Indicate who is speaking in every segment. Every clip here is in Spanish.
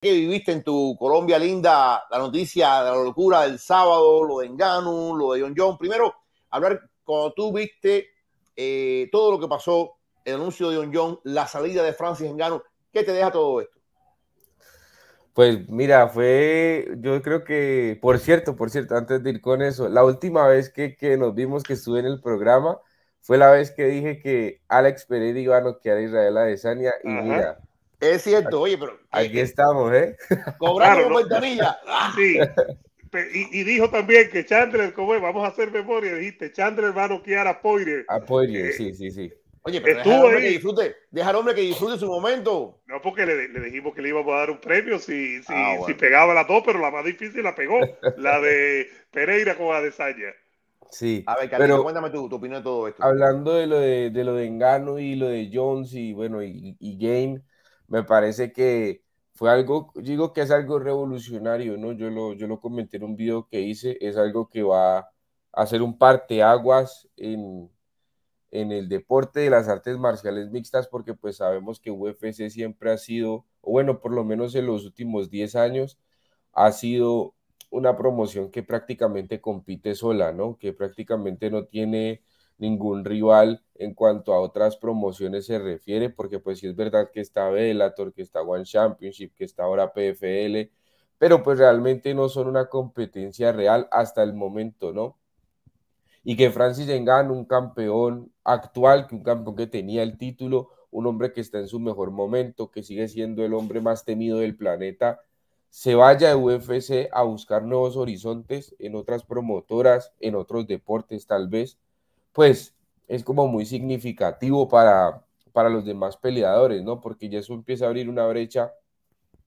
Speaker 1: que viviste en tu Colombia linda la noticia de la locura del sábado, lo de Engano, lo de John John. Primero, hablar cuando tú viste eh, todo lo que pasó, el anuncio de John John, la salida de Francis Engano, ¿qué te deja todo esto?
Speaker 2: Pues mira, fue, yo creo que, por cierto, por cierto, antes de ir con eso, la última vez que, nos vimos que estuve en el programa fue la vez que dije que Alex Pereira iba a noquear a Israel Adesanya y mira,
Speaker 1: es cierto, oye, pero. Eh,
Speaker 2: aquí eh, estamos, ¿eh? Cobrando la ventanilla. Sí. Y, dijo también que Chandler,
Speaker 3: como es, vamos a hacer memoria, dijiste, Chandler va a noquear a Poirier.
Speaker 2: A Poirier, eh, sí, sí, sí. Oye, pero
Speaker 3: deja hombre que disfrute, deja al hombre que disfrute su momento. No, porque le, dijimos que le íbamos a dar un premio si, si, ah, pegaba las dos, pero la más difícil la pegó, la de Pereira con la de
Speaker 1: Adesanya.
Speaker 2: Sí. A ver, Carlito, cuéntame
Speaker 1: tu, tu, opinión de todo esto. Hablando
Speaker 2: de lo de, lo de Engano y lo de Jones y bueno, y Game, me parece que fue algo, digo que es algo revolucionario, ¿no? Yo lo, yo lo comenté en un video que hice, es algo que va a ser un parteaguas en, en el deporte de las artes marciales mixtas, porque pues sabemos que UFC siempre ha sido, bueno, por lo menos en los últimos 10 años, ha sido una promoción que prácticamente compite sola, ¿no? Que prácticamente no tiene ningún rival en cuanto a otras promociones se refiere, porque pues sí es verdad que está Bellator, que está One Championship, que está ahora PFL, pero pues realmente no son una competencia real hasta el momento, ¿no? Y que Francis Engan, un campeón actual, que un campeón que tenía el título, un hombre que está en su mejor momento, que sigue siendo el hombre más temido del planeta, se vaya de UFC a buscar nuevos horizontes en otras promotoras, en otros deportes tal vez, pues es como muy significativo para, para los demás peleadores, ¿no? Porque ya eso empieza a abrir una brecha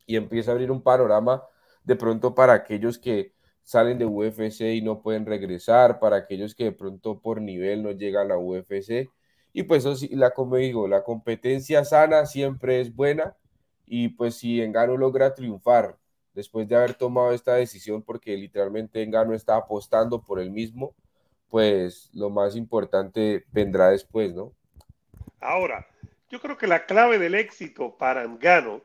Speaker 2: y empieza a abrir un panorama de pronto para aquellos que salen de UFC y no pueden regresar, para aquellos que de pronto por nivel no llegan a UFC. Y pues eso sí, la, como digo, la competencia sana siempre es buena y pues si Engano logra triunfar después de haber tomado esta decisión, porque literalmente Engano está apostando por el mismo, pues lo más importante vendrá después, ¿no?
Speaker 3: Ahora, yo creo que la clave del éxito para Angano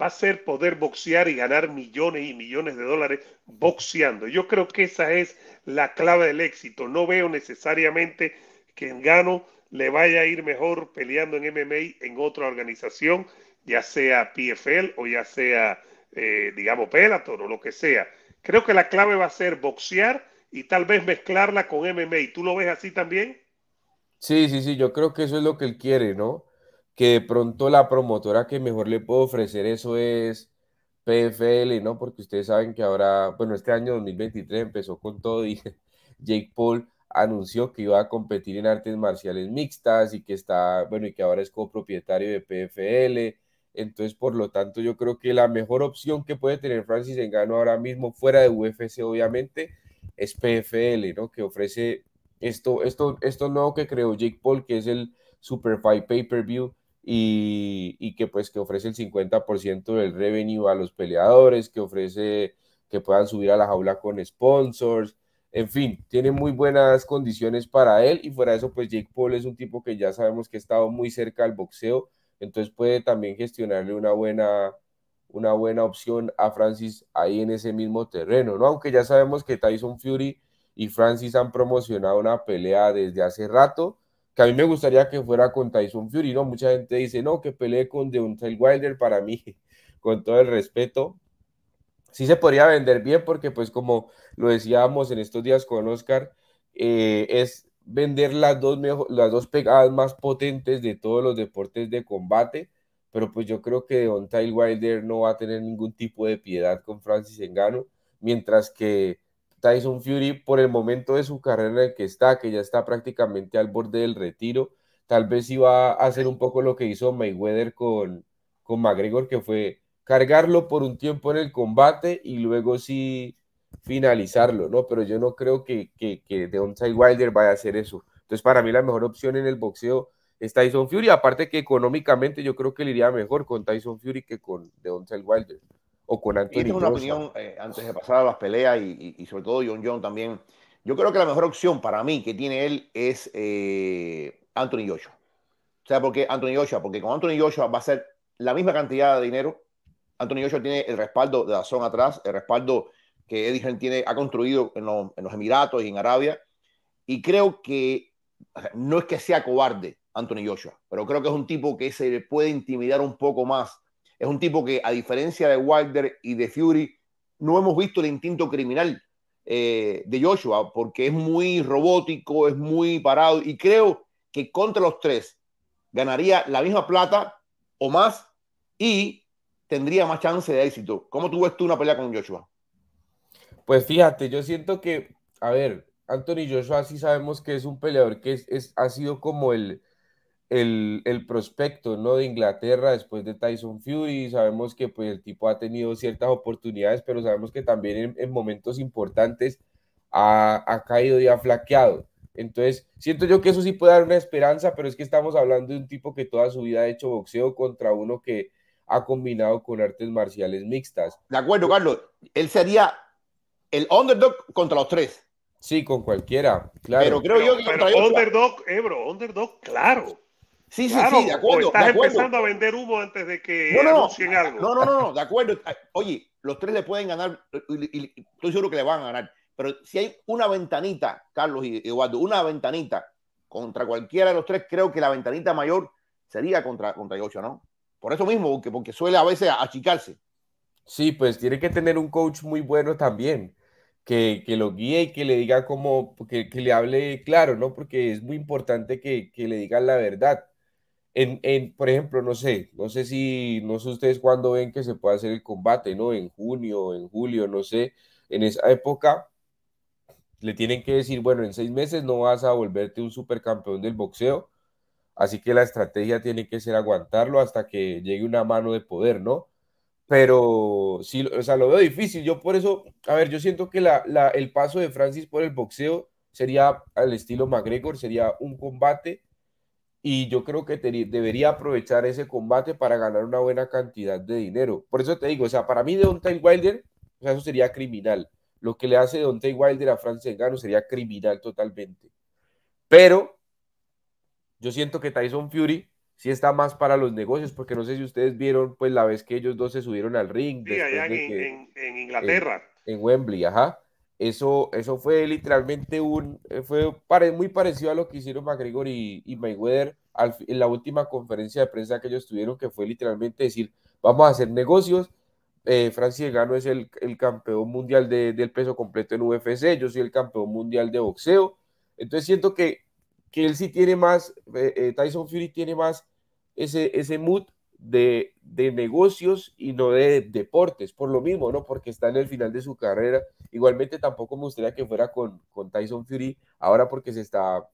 Speaker 3: va a ser poder boxear y ganar millones y millones de dólares boxeando. Yo creo que esa es la clave del éxito. No veo necesariamente que Engano le vaya a ir mejor peleando en MMA en otra organización, ya sea PFL o ya sea, eh, digamos, Bellator o lo que sea. Creo que la clave va a ser boxear y tal vez mezclarla con MMA. ¿Tú lo ves así también?
Speaker 2: Sí, sí, sí, yo creo que eso es lo que él quiere, ¿no? Que de pronto la promotora que mejor le puedo ofrecer eso es PFL, ¿no? Porque ustedes saben que ahora, bueno, este año 2023 empezó con todo y Jake Paul anunció que iba a competir en artes marciales mixtas y que está, bueno, y que ahora es copropietario de PFL. Entonces, por lo tanto, yo creo que la mejor opción que puede tener Francis Engano ahora mismo, fuera de UFC, obviamente, es PFL, ¿no? Que ofrece esto, esto, esto nuevo que creó Jake Paul, que es el Super Fight Pay-Per-View, y, que pues que ofrece el 50% del revenue a los peleadores, que ofrece que puedan subir a la jaula con sponsors, en fin, tiene muy buenas condiciones para él y fuera de eso pues Jake Paul es un tipo que ya sabemos que ha estado muy cerca al boxeo, entonces puede también gestionarle una buena una buena opción a Francis ahí en ese mismo terreno, ¿no? Aunque ya sabemos que Tyson Fury y Francis han promocionado una pelea desde hace rato, que a mí me gustaría que fuera con Tyson Fury, ¿no? Mucha gente dice, no, que pelee con Deontay Wilder, para mí, con todo el respeto, sí se podría vender bien porque pues como lo decíamos en estos días con Oscar, eh, es vender las dos, las dos pegadas más potentes de todos los deportes de combate, pero pues yo creo que Deontay Wilder no va a tener ningún tipo de piedad con Francis Engano, mientras que Tyson Fury, por el momento de su carrera en el que está, que ya está prácticamente al borde del retiro, tal vez iba a hacer un poco lo que hizo Mayweather con, con McGregor, que fue cargarlo por un tiempo en el combate y luego sí finalizarlo, ¿no? Pero yo no creo que, que, que Deontay Wilder vaya a hacer eso. Entonces, para mí la mejor opción en el boxeo es Tyson Fury. Aparte que económicamente yo creo que le iría mejor con Tyson Fury que con Deontay Wilder o
Speaker 1: con Anthony. una opinión eh, antes de pasar a las peleas y, sobre todo John John también. Yo creo que la mejor opción para mí que tiene él es eh, Anthony Joshua. O sea, porque Anthony Joshua, porque con Anthony Joshua va a ser la misma cantidad de dinero. Anthony Joshua tiene el respaldo de la zona atrás, el respaldo que Eddie tiene, ha construido en los, en los Emiratos y en Arabia. Y creo que no es que sea cobarde, Anthony Joshua. Pero creo que es un tipo que se le puede intimidar un poco más. Es un tipo que, a diferencia de Wilder y de Fury, no hemos visto el instinto criminal eh, de Joshua, porque es muy robótico, es muy parado, y creo que contra los tres ganaría la misma plata o más y tendría más chance de éxito. ¿Cómo tú ves tú una pelea con Joshua? Pues fíjate, yo siento que, a ver,
Speaker 2: Anthony Joshua sí sabemos que es un peleador que ha sido como el, el, el, prospecto ¿no? de Inglaterra después de Tyson Fury. Sabemos que pues, el tipo ha tenido ciertas oportunidades, pero sabemos que también en, momentos importantes ha, ha, caído y ha flaqueado. Entonces, siento yo que eso sí puede dar una esperanza, pero es que estamos hablando de un tipo que toda su vida ha hecho boxeo contra uno que ha combinado con artes marciales mixtas.
Speaker 1: De acuerdo, Carlos. Él sería el underdog contra los tres. Sí, con cualquiera, claro. Pero creo yo que pero
Speaker 3: underdog, eh, bro, underdog, claro.
Speaker 2: Sí,
Speaker 1: sí, sí,
Speaker 3: de acuerdo. Estás empezando a vender humo antes de que no, no,
Speaker 1: algo. No, no, no, de acuerdo. Oye, los tres le pueden ganar, y, estoy seguro que le van a ganar. Pero si hay una ventanita, Carlos y Eduardo, una ventanita contra cualquiera de los tres, creo que la ventanita mayor sería contra, contra ¿no? Por eso mismo, porque, porque suele a veces achicarse. Sí, pues tiene que tener un coach muy bueno también, que, lo guíe y que le diga como,
Speaker 2: que, le hable claro, ¿no? Porque es muy importante que, que le digan la verdad en, en, por ejemplo, no sé, no sé si, no sé ustedes cuándo ven que se puede hacer el combate, ¿no? En junio, en julio, no sé. En esa época le tienen que decir, bueno, en seis meses no vas a volverte un supercampeón del boxeo, así que la estrategia tiene que ser aguantarlo hasta que llegue una mano de poder, ¿no? Pero sí, o sea, lo veo difícil. Yo por eso, a ver, yo siento que la, el paso de Francis por el boxeo sería al estilo McGregor, sería un combate y yo creo que debería aprovechar ese combate para ganar una buena cantidad de dinero. Por eso te digo, o sea, para mí Deontay Wilder, o sea, eso sería criminal. Lo que le hace Deontay Wilder a Francis Ngannou sería criminal totalmente. Pero yo siento que Tyson Fury sí está más para los negocios, porque no sé si ustedes vieron, pues la vez que ellos dos se subieron al ring. Sí, allá en, Inglaterra. en Wembley, ajá. Eso, eso fue literalmente un, eh, fue muy parecido a lo que hicieron McGregor y, Mayweather en la última conferencia de prensa que ellos tuvieron, que fue literalmente decir, vamos a hacer negocios, eh, Francis Gano es el, campeón mundial del peso completo en UFC, yo soy el campeón mundial de boxeo, entonces siento que, que él sí tiene más, eh, eh, Tyson Fury tiene más ese, ese mood de, negocios y no de deportes, por lo mismo, ¿no? Porque está en el final de su carrera. Igualmente tampoco me gustaría que fuera con, con Tyson Fury, ahora porque se está,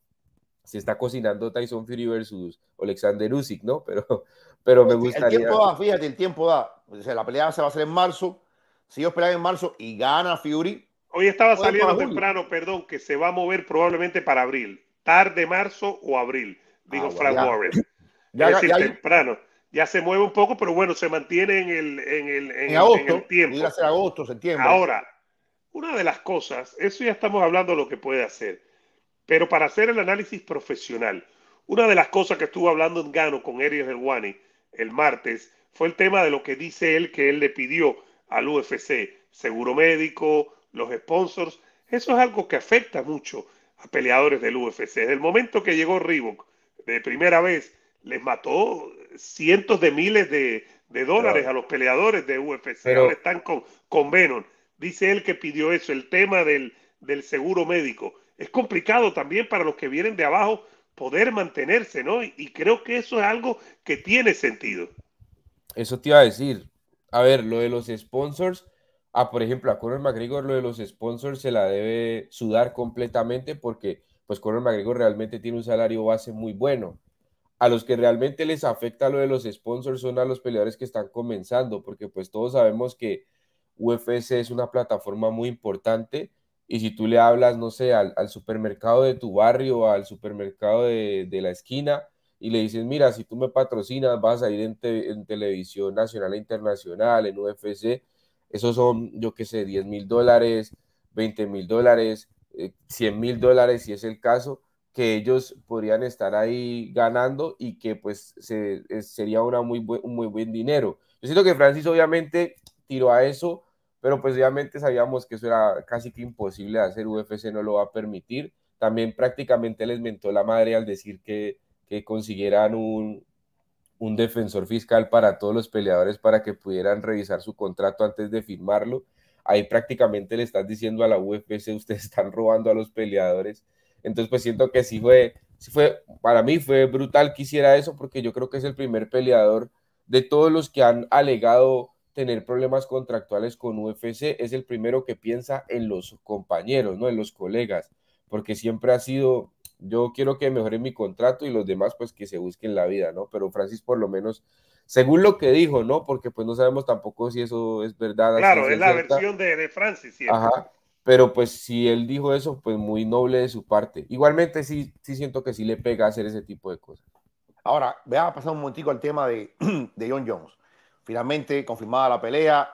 Speaker 2: se está cocinando Tyson Fury versus Alexander Usyk, ¿no? Pero, pero me gustaría... El tiempo da,
Speaker 1: fíjate, el tiempo da. la pelea se va a hacer en marzo. Si yo esperaba en marzo y gana Fury... Hoy estaba saliendo
Speaker 3: temprano, perdón, que se va a mover probablemente para abril. Tarde marzo o abril, digo ah, Frank Warren. Ya, es temprano ya se mueve un poco, pero bueno, se mantiene en el, en el, en, tiempo. Ahora, una de las cosas, eso ya estamos hablando de lo que puede hacer, pero para hacer el análisis profesional, una de las cosas que estuvo hablando en Gano con Eric guani el martes fue el tema de lo que dice él que él le pidió al UFC, seguro médico, los sponsors. Eso es algo que afecta mucho a peleadores del UFC. Desde el momento que llegó Reebok, de primera vez, les mató cientos de miles de, de dólares a los peleadores de UFC. están con, con Venom. Dice él que pidió eso, el tema del, del seguro médico. Es complicado también para los que vienen de abajo poder mantenerse, ¿no? Y, creo que eso es algo
Speaker 2: que tiene sentido. Eso te iba a decir. A ver, lo de los sponsors, a ah, por ejemplo, a Conor McGregor lo de los sponsors se la debe sudar completamente porque pues Conor McGregor realmente tiene un salario base muy bueno a los que realmente les afecta lo de los sponsors son a los peleadores que están comenzando, porque pues todos sabemos que UFC es una plataforma muy importante y si tú le hablas, no sé, al, supermercado de tu barrio, al supermercado de, la esquina y le dices, mira, si tú me patrocinas vas a ir en, en televisión nacional e internacional, en UFC, esos son, yo qué sé, 10 mil dólares, 20 mil dólares, 100 eh, mil dólares si es el caso que ellos podrían estar ahí ganando y que pues eh, sería una muy un muy buen dinero. Yo siento que Francis obviamente tiró a eso, pero pues obviamente sabíamos que eso era casi que imposible de hacer, UFC no lo va a permitir. También prácticamente les mentó la madre al decir que, que consiguieran un, un defensor fiscal para todos los peleadores para que pudieran revisar su contrato antes de firmarlo. Ahí prácticamente le estás diciendo a la UFC, ustedes están robando a los peleadores entonces, pues siento que sí fue, sí fue, para mí fue brutal que hiciera eso, porque yo creo que es el primer peleador de todos los que han alegado tener problemas contractuales con UFC, es el primero que piensa en los compañeros, ¿no? En los colegas, porque siempre ha sido, yo quiero que mejore mi contrato y los demás, pues que se busquen la vida, ¿no? Pero Francis, por lo menos, según lo que dijo, ¿no? Porque pues no sabemos tampoco si eso es verdad. Claro, es, la versión
Speaker 3: de, Francis, ¿cierto? Ajá
Speaker 2: pero pues si él dijo eso, pues muy noble de su parte. Igualmente sí, sí siento que sí le pega hacer ese tipo de cosas.
Speaker 1: Ahora, veamos pasar un momentico al tema de, de John Jones. Finalmente confirmada la pelea,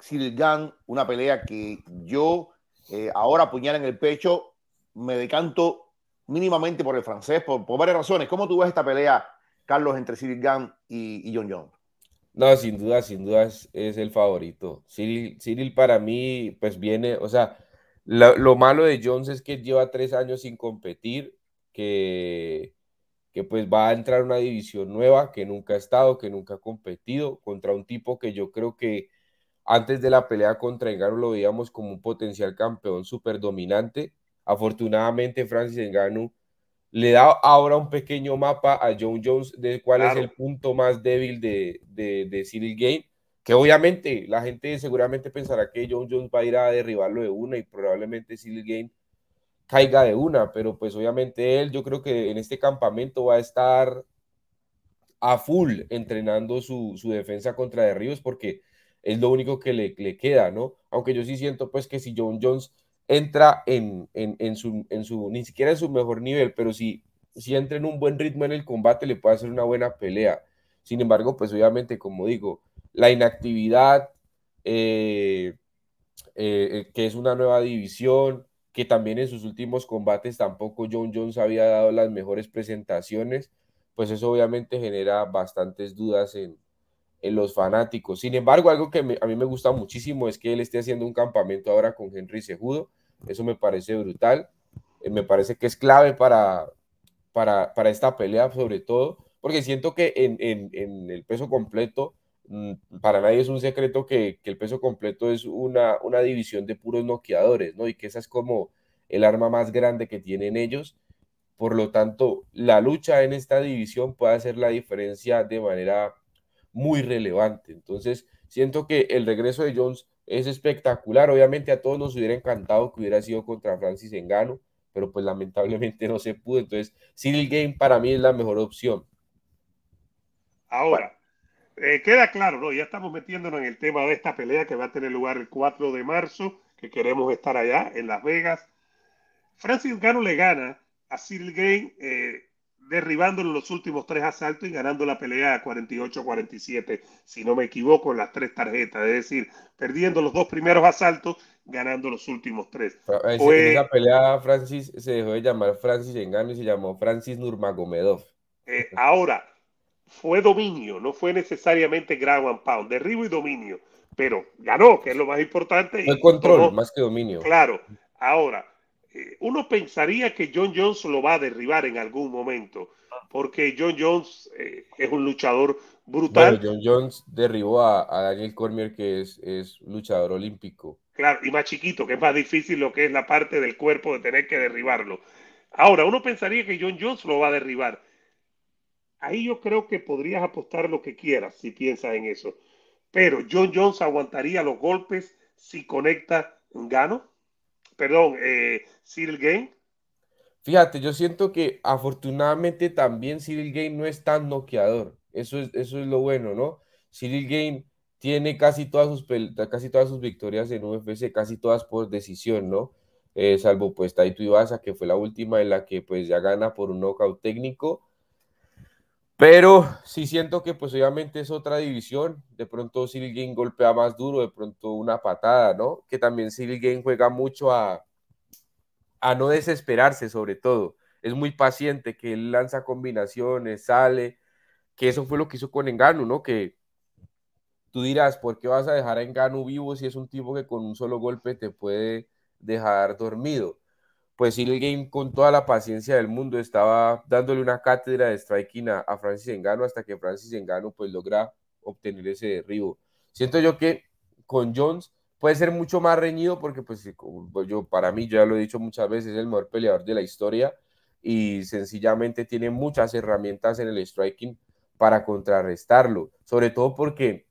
Speaker 1: Cyril Gunn, una pelea que yo eh, ahora puñal en el pecho, me decanto mínimamente por el francés, por, varias razones. ¿Cómo tú ves esta pelea, Carlos, entre Cyril Gunn y, y John Jones?
Speaker 2: No, sin duda, sin duda es, el favorito. Cyril, Cyril, para mí, pues viene, o sea, lo, malo de Jones es que lleva tres años sin competir, que, que pues va a entrar una división nueva, que nunca ha estado, que nunca ha competido, contra un tipo que yo creo que antes de la pelea contra Engano lo veíamos como un potencial campeón súper dominante. Afortunadamente, Francis Engano le da ahora un pequeño mapa a John Jones de cuál es el punto más débil de, de, Cyril Game, que obviamente la gente seguramente pensará que John Jones va a ir a derribarlo de una y probablemente Cyril Game caiga de una, pero pues obviamente él yo creo que en este campamento va a estar a full entrenando su, defensa contra de porque es lo único que le, le queda, ¿no? Aunque yo sí siento pues que si John Jones entra en, en, en, su, en su, ni siquiera en su mejor nivel, pero si, si entra en un buen ritmo en el combate, le puede hacer una buena pelea. Sin embargo, pues obviamente, como digo, la inactividad, eh, eh, eh, que es una nueva división, que también en sus últimos combates tampoco John Jones había dado las mejores presentaciones, pues eso obviamente genera bastantes dudas en, en los fanáticos. Sin embargo, algo que a mí me gusta muchísimo es que él esté haciendo un campamento ahora con Henry Sejudo. Eso me parece brutal. Eh, me parece que es clave para, para, para, esta pelea, sobre todo, porque siento que en, en, el peso completo, mm, para nadie es un secreto que, el peso completo es una, una, división de puros noqueadores, ¿no? Y que esa es como el arma más grande que tienen ellos. Por lo tanto, la lucha en esta división puede hacer la diferencia de manera muy relevante. Entonces, siento que el regreso de Jones es espectacular. Obviamente a todos nos hubiera encantado que hubiera sido contra Francis Engano, pero pues lamentablemente no se pudo. Entonces, Cyril Game para mí es la mejor opción.
Speaker 3: Ahora, eh, queda claro, ¿no? Ya estamos metiéndonos en el tema de esta pelea que va a tener lugar el 4 de marzo, que queremos estar allá en Las Vegas. Francis Gano le gana a Sil Game eh, derribándolo en los últimos tres asaltos y ganando la pelea 48-47, si no me equivoco, en las tres tarjetas, es decir, perdiendo los dos primeros asaltos, ganando los últimos tres. en esa pelea
Speaker 2: Francis se dejó de llamar Francis Engano se llamó Francis Nurmagomedov. Eh, ahora,
Speaker 3: fue dominio, no fue necesariamente ground and pound, derribo y dominio, pero ganó, que es lo más importante. El control,
Speaker 2: más que dominio.
Speaker 3: Claro, ahora eh, uno pensaría que John Jones lo va a derribar en algún momento, porque John Jones eh, es
Speaker 2: un luchador brutal. John Jones derribó a, Daniel Cormier, que es, luchador olímpico.
Speaker 3: Claro, y más chiquito, que es más difícil lo que es la parte del cuerpo de tener que derribarlo. Ahora, uno pensaría que John Jones lo va a derribar. Ahí yo creo que podrías apostar lo que quieras si piensas en eso. Pero John Jones aguantaría los golpes si conecta gano perdón, eh, Cyril Game?
Speaker 2: Fíjate, yo siento que afortunadamente también Cyril Game no es tan noqueador. Eso es, eso es lo bueno, ¿no? Cyril Game tiene casi todas sus, casi todas sus victorias en UFC, casi todas por decisión, ¿no? Eh, salvo pues Taito Ibaza, que fue la última en la que pues ya gana por un nocaut técnico pero sí siento que pues obviamente es otra división. De pronto Cyril Game golpea más duro, de pronto una patada, ¿no? Que también Cyril juega mucho a, a no desesperarse sobre todo. Es muy paciente, que él lanza combinaciones, sale, que eso fue lo que hizo con Engano, ¿no? Que tú dirás, ¿por qué vas a dejar a Engano vivo si es un tipo que con un solo golpe te puede dejar dormido? pues el Game con toda la paciencia del mundo estaba dándole una cátedra de striking a, Francis Engano hasta que Francis Engano pues logra obtener ese derribo. Siento yo que con Jones puede ser mucho más reñido porque pues, pues yo para mí ya lo he dicho muchas veces es el mejor peleador de la historia y sencillamente tiene muchas herramientas en el striking para contrarrestarlo, sobre todo porque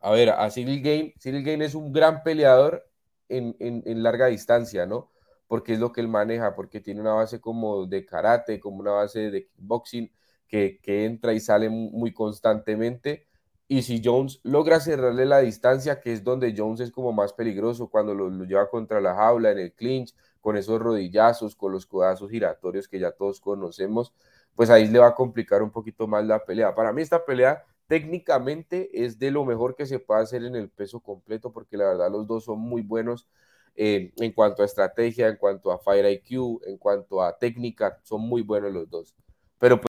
Speaker 2: a ver, a Cyril Game, Game es un gran peleador en larga distancia, ¿no? porque es lo que él maneja, porque tiene una base como de karate, como una base de kickboxing, que, que entra y sale muy constantemente. Y si Jones logra cerrarle la distancia, que es donde Jones es como más peligroso, cuando lo, lo lleva contra la jaula, en el clinch, con esos rodillazos, con los codazos giratorios que ya todos conocemos, pues ahí le va a complicar un poquito más la pelea. Para mí esta pelea técnicamente es de lo mejor que se puede hacer en el peso completo, porque la verdad los dos son muy buenos, eh, en cuanto a estrategia, en cuanto a Fire IQ, en cuanto a técnica, son muy buenos los dos. Pero pues,